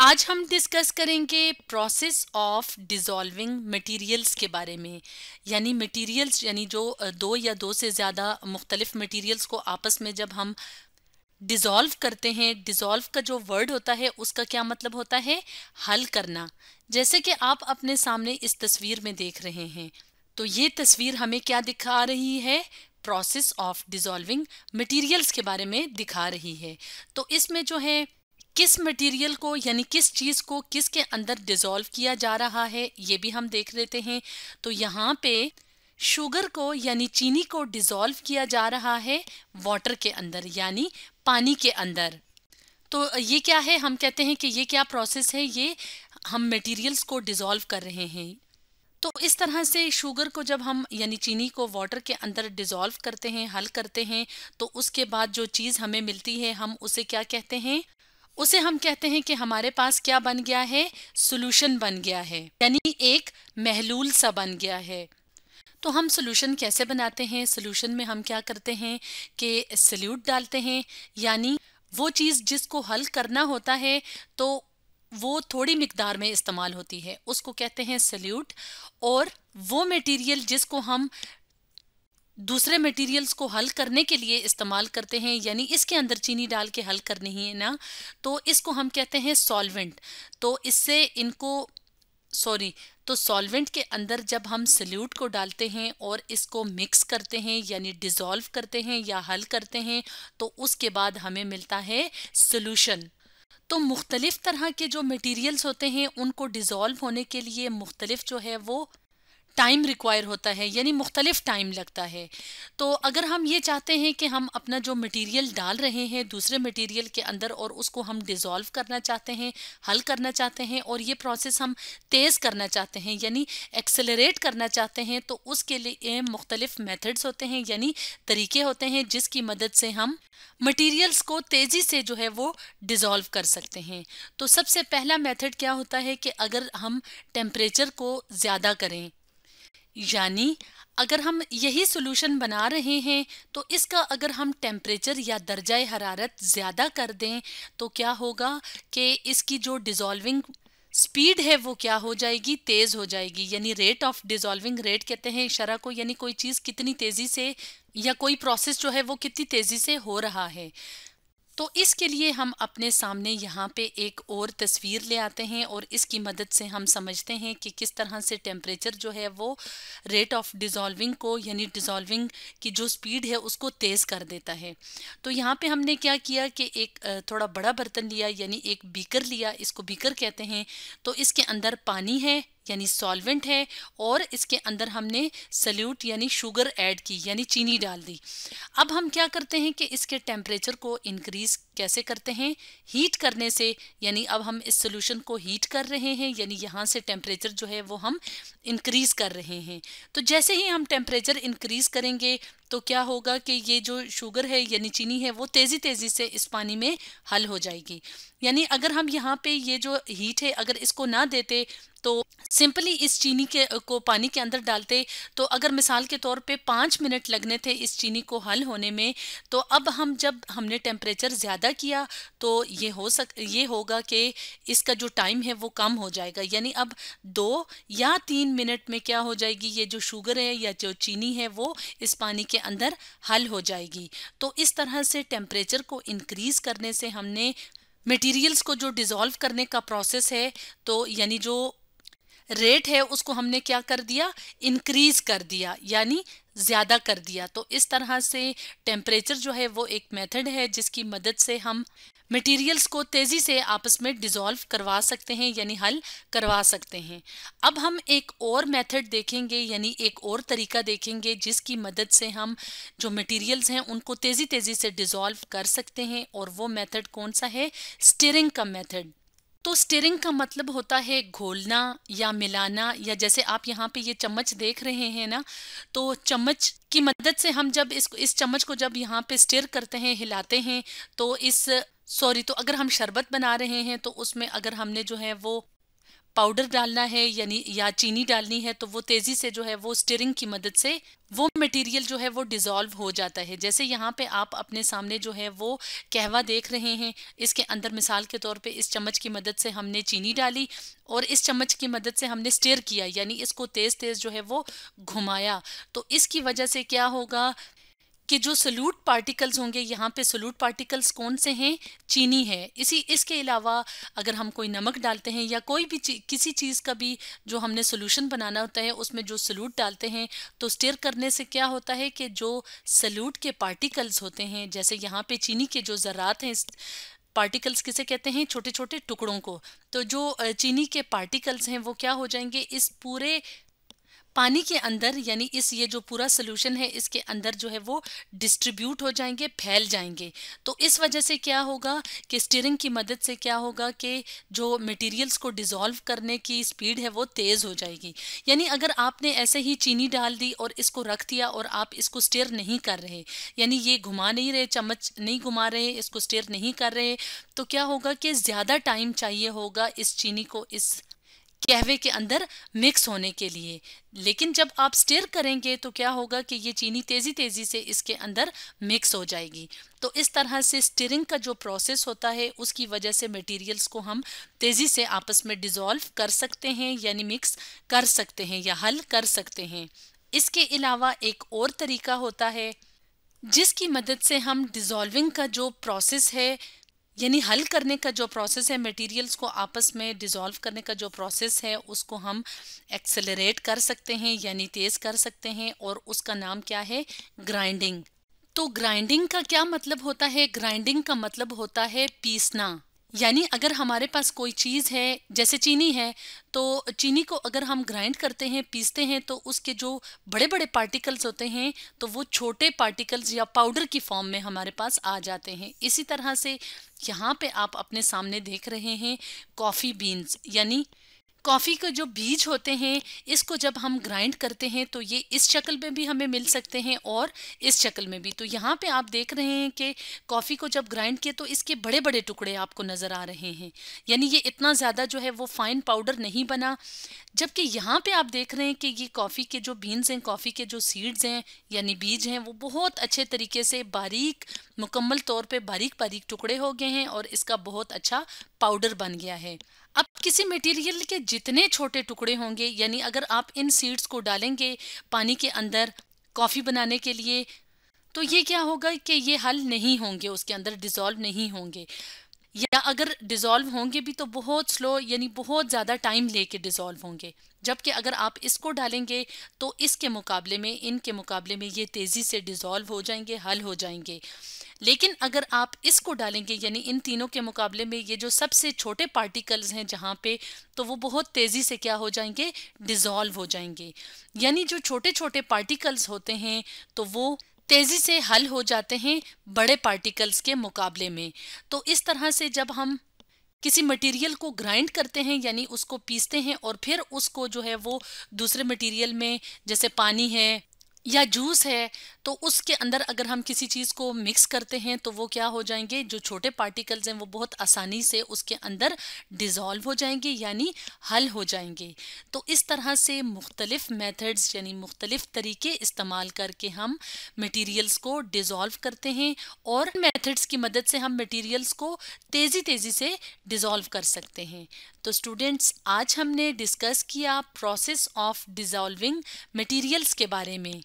आज हम डिस्कस करेंगे प्रोसेस ऑफ डिसॉल्विंग मटेरियल्स के बारे में यानी मटेरियल्स यानी जो दो या दो से ज़्यादा मुख्तलिफ मटेरियल्स को आपस में जब हम डिज़ोल्व करते हैं डिज़ोल्व का जो वर्ड होता है उसका क्या मतलब होता है हल करना जैसे कि आप अपने सामने इस तस्वीर में देख रहे हैं तो ये तस्वीर हमें क्या दिखा रही है प्रोसेस ऑफ डिज़ोल्विंग मटेरियल्स के बारे में दिखा रही है तो इसमें जो है किस मटेरियल को यानी किस चीज़ को किसके अंदर डिज़ोल्व किया जा रहा है ये भी हम देख लेते हैं तो यहाँ पे शुगर को यानी चीनी को डिज़ोल्व किया जा रहा है वाटर के अंदर यानी पानी के अंदर तो ये क्या है हम कहते हैं कि ये क्या प्रोसेस है ये हम मटेरियल्स को डिज़ोल्व कर रहे हैं तो इस तरह से शुगर को जब हम यानी चीनी को वाटर के अंदर डिज़ोल्व करते हैं हल करते हैं तो उसके बाद जो चीज़ हमें मिलती है हम उसे क्या कहते हैं उसे हम कहते हैं कि हमारे पास क्या बन गया है सोल्यूशन बन गया है यानी एक महलूल सा बन गया है तो हम सोल्यूशन कैसे बनाते हैं सोल्यूशन में हम क्या करते हैं कि सल्यूट डालते हैं यानी वो चीज़ जिसको हल करना होता है तो वो थोड़ी मकदार में इस्तेमाल होती है उसको कहते हैं सल्यूट और वो मटेरियल जिसको हम दूसरे मटेरियल्स को हल करने के लिए इस्तेमाल करते हैं यानी इसके अंदर चीनी डाल के हल करनी है ना तो इसको हम कहते हैं सॉल्वेंट तो इससे इनको सॉरी तो सॉल्वेंट के अंदर जब हम सल्यूट को डालते हैं और इसको मिक्स करते हैं यानी डिज़ोल्व करते हैं या हल करते हैं तो उसके बाद हमें मिलता है सोल्यूशन तो मुख्तलिफ़ तरह के जो मटेरियल्स होते हैं उनको डिज़ोल्व होने के लिए मुख्तलिफ जो है वो टाइम रिक्वायर होता है यानी मुख्तलिफ टाइम लगता है तो अगर हम ये चाहते हैं कि हम अपना जो मटेरियल डाल रहे हैं दूसरे मटेरियल के अंदर और उसको हम डिज़ोल्व करना चाहते हैं हल करना चाहते हैं और ये प्रोसेस हम तेज़ करना चाहते हैं यानी एक्सेलरेट करना चाहते हैं तो उसके लिए मुख्तलिफ मेथड्स होते हैं यानी तरीके होते हैं जिसकी मदद से हम मटेरियल्स को तेज़ी से जो है वो डिज़ोल्व कर सकते हैं तो सबसे पहला मेथड क्या होता है कि अगर हम टेम्परेचर को ज़्यादा करें यानी अगर हम यही सोल्यूशन बना रहे हैं तो इसका अगर हम टेम्परेचर या दर्जा हरारत ज़्यादा कर दें तो क्या होगा कि इसकी जो डिज़ोल्विंग स्पीड है वो क्या हो जाएगी तेज़ हो जाएगी यानी रेट ऑफ डिज़ोल्विंग रेट कहते हैं शरा को यानी कोई चीज़ कितनी तेज़ी से या कोई प्रोसेस जो है वो कितनी तेज़ी से हो रहा है तो इसके लिए हम अपने सामने यहाँ पे एक और तस्वीर ले आते हैं और इसकी मदद से हम समझते हैं कि किस तरह से टेम्परेचर जो है वो रेट ऑफ डिज़ोल्विंग को यानी डिज़ोल्विंग की जो स्पीड है उसको तेज़ कर देता है तो यहाँ पे हमने क्या किया कि एक थोड़ा बड़ा बर्तन लिया यानी एक बीकर लिया इसको बीकर कहते हैं तो इसके अंदर पानी है यानी सॉल्वेंट है और इसके अंदर हमने सल्यूट यानी शुगर ऐड की यानी चीनी डाल दी अब हम क्या करते हैं कि इसके टेम्परेचर को इंक्रीज़ कैसे करते हैं हीट करने से यानी अब हम इस सोल्यूशन को हीट कर रहे हैं यानी यहाँ से टेम्परेचर जो है वो हम इंक्रीज़ कर रहे हैं तो जैसे ही हम टेम्परेचर इंक्रीज़ करेंगे तो क्या होगा कि ये जो शुगर है यानी चीनी है वो तेज़ी तेज़ी से इस पानी में हल हो जाएगी यानी अगर हम यहाँ पे ये जो हीट है अगर इसको ना देते तो सिंपली इस चीनी के को पानी के अंदर डालते तो अगर मिसाल के तौर पे पाँच मिनट लगने थे इस चीनी को हल होने में तो अब हम जब हमने टेम्परेचर ज़्यादा ज़्यादा किया तो ये हो सक ये होगा कि इसका जो टाइम है वो कम हो जाएगा यानी अब दो या तीन मिनट में क्या हो जाएगी ये जो शुगर है या जो चीनी है वो इस पानी के अंदर हल हो जाएगी तो इस तरह से टेम्परेचर को इनक्रीज़ करने से हमने मटेरियल्स को जो डिज़ोल्व करने का प्रोसेस है तो यानी जो रेट है उसको हमने क्या कर दिया इंक्रीज कर दिया यानी ज़्यादा कर दिया तो इस तरह से टेम्परेचर जो है वो एक मेथड है जिसकी मदद से हम मटेरियल्स को तेज़ी से आपस में डिज़ोल्व करवा सकते हैं यानी हल करवा सकते हैं अब हम एक और मेथड देखेंगे यानी एक और तरीका देखेंगे जिसकी मदद से हम जो मटेरियल्स हैं उनको तेज़ी तेज़ी से डिज़ोल्व कर सकते हैं और वो मेथड कौन सा है स्टीरिंग का मेथड तो स्टिरिंग का मतलब होता है घोलना या मिलाना या जैसे आप यहाँ पे ये चम्मच देख रहे हैं ना तो चम्मच की मदद से हम जब इस इस चम्मच को जब यहाँ पे स्टिर करते हैं हिलाते हैं तो इस सॉरी तो अगर हम शरबत बना रहे हैं तो उसमें अगर हमने जो है वो पाउडर डालना है यानी या चीनी डालनी है तो वो तेज़ी से जो है वो स्टिरिंग की मदद से वो मटेरियल जो है वो डिज़ोल्व हो जाता है जैसे यहाँ पे आप अपने सामने जो है वो कहवा देख रहे हैं इसके अंदर मिसाल के तौर पे इस चम्मच की मदद से हमने चीनी डाली और इस चम्मच की मदद से हमने स्टेयर किया यानी इसको तेज़ तेज़ जो है वो घुमाया तो इसकी वजह से क्या होगा कि जो सल्यूट पार्टिकल्स होंगे यहाँ पे सल्यूट पार्टिकल्स कौन से हैं चीनी है इसी इसके अलावा अगर हम कोई नमक डालते हैं या कोई भी ची, किसी चीज़ का भी जो हमने सोल्यूशन बनाना होता है उसमें जो सल्यूट डालते हैं तो स्टेयर करने से क्या होता है कि जो सल्यूट के पार्टिकल्स होते हैं जैसे यहाँ पर चीनी के जो ज़रात हैं पार्टिकल्स किसे कहते हैं छोटे छोटे टुकड़ों को तो जो चीनी के पार्टिकल्स हैं वो क्या हो जाएंगे इस पूरे पानी के अंदर यानी इस ये जो पूरा सोल्यूशन है इसके अंदर जो है वो डिस्ट्रीब्यूट हो जाएंगे फैल जाएंगे तो इस वजह से क्या होगा कि स्टीयरिंग की मदद से क्या होगा कि जो मटेरियल्स को डिज़ोल्व करने की स्पीड है वो तेज़ हो जाएगी यानी अगर आपने ऐसे ही चीनी डाल दी और इसको रख दिया और आप इसको स्टेयर नहीं कर रहे यानी ये घुमा नहीं रहे चम्मच नहीं घुमा रहे इसको स्टेयर नहीं कर रहे तो क्या होगा कि ज़्यादा टाइम चाहिए होगा इस चीनी को इस कहवे के अंदर मिक्स होने के लिए लेकिन जब आप स्टिर करेंगे तो क्या होगा कि ये चीनी तेज़ी तेज़ी से इसके अंदर मिक्स हो जाएगी तो इस तरह से स्टिरिंग का जो प्रोसेस होता है उसकी वजह से मटेरियल्स को हम तेज़ी से आपस में डिज़ोल्व कर सकते हैं यानी मिक्स कर सकते हैं या हल कर सकते हैं इसके अलावा एक और तरीका होता है जिसकी मदद से हम डिज़ोल्विंग का जो प्रोसेस है यानी हल करने का जो प्रोसेस है मटेरियल्स को आपस में डिज़ोल्व करने का जो प्रोसेस है उसको हम एक्सेलरेट कर सकते हैं यानी तेज़ कर सकते हैं और उसका नाम क्या है ग्राइंडिंग तो ग्राइंडिंग का क्या मतलब होता है ग्राइंडिंग का मतलब होता है पीसना यानी अगर हमारे पास कोई चीज़ है जैसे चीनी है तो चीनी को अगर हम ग्राइंड करते हैं पीसते हैं तो उसके जो बड़े बड़े पार्टिकल्स होते हैं तो वो छोटे पार्टिकल्स या पाउडर की फॉर्म में हमारे पास आ जाते हैं इसी तरह से यहाँ पे आप अपने सामने देख रहे हैं कॉफ़ी बीन्स यानी कॉफ़ी के जो बीज होते हैं इसको जब हम ग्राइंड करते हैं तो ये इस शक्ल में भी हमें मिल सकते हैं और इस शक्ल में भी तो यहाँ पे आप देख रहे हैं कि कॉफ़ी को जब ग्राइंड किए तो इसके बड़े बड़े टुकड़े आपको नज़र आ रहे हैं यानी ये इतना ज़्यादा जो है वो फाइन पाउडर नहीं बना जबकि यहाँ पे आप देख रहे हैं कि ये कॉफ़ी के जो बीन्स हैं कॉफ़ी के जो सीड्स हैं यानी बीज हैं वो बहुत अच्छे तरीके से बारीक मुकम्मल तौर पर बारीक बारीक टुकड़े हो गए हैं और इसका बहुत अच्छा पाउडर बन गया है अब किसी मटेरियल के जितने छोटे टुकड़े होंगे यानी अगर आप इन सीड्स को डालेंगे पानी के अंदर कॉफ़ी बनाने के लिए तो ये क्या होगा कि ये हल नहीं होंगे उसके अंदर डिज़ोल्व नहीं होंगे या अगर डिज़ोल्व होंगे भी तो बहुत स्लो यानी बहुत ज़्यादा टाइम लेके डिज़ोल्व होंगे जबकि अगर आप इसको डालेंगे तो इसके मुकाबले में इनके मुकाबले में ये तेज़ी से डिज़ोल्व हो जाएंगे हल हो जाएंगे लेकिन अगर आप इसको डालेंगे यानी इन तीनों के मुकाबले में ये जो सबसे छोटे पार्टिकल्स हैं जहाँ पे तो वो बहुत तेज़ी से क्या हो जाएंगे डिज़ोल्व हो जाएंगे यानी जो छोटे छोटे पार्टिकल्स होते हैं तो वो तेजी से हल हो जाते हैं बड़े पार्टिकल्स के मुकाबले में तो इस तरह से जब हम किसी मटेरियल को ग्राइंड करते हैं यानी उसको पीसते हैं और फिर उसको जो है वो दूसरे मटेरियल में जैसे पानी है या जूस है तो उसके अंदर अगर हम किसी चीज़ को मिक्स करते हैं तो वो क्या हो जाएंगे जो छोटे पार्टिकल्स हैं वो बहुत आसानी से उसके अंदर डिज़ोल्व हो जाएंगे यानी हल हो जाएंगे तो इस तरह से मुख्तलिफ मेथड्स यानी मुख्तलिफ तरीके इस्तेमाल करके हम मटेरियल्स को डिज़ोल्व करते हैं और मेथड्स की मदद से हम मटेरियल्स को तेज़ी तेज़ी से डिज़ोल्व कर सकते हैं तो स्टूडेंट्स आज हमने डिस्कस किया प्रोसेस ऑफ डिज़ोल्विंग मटेरियल्स के बारे में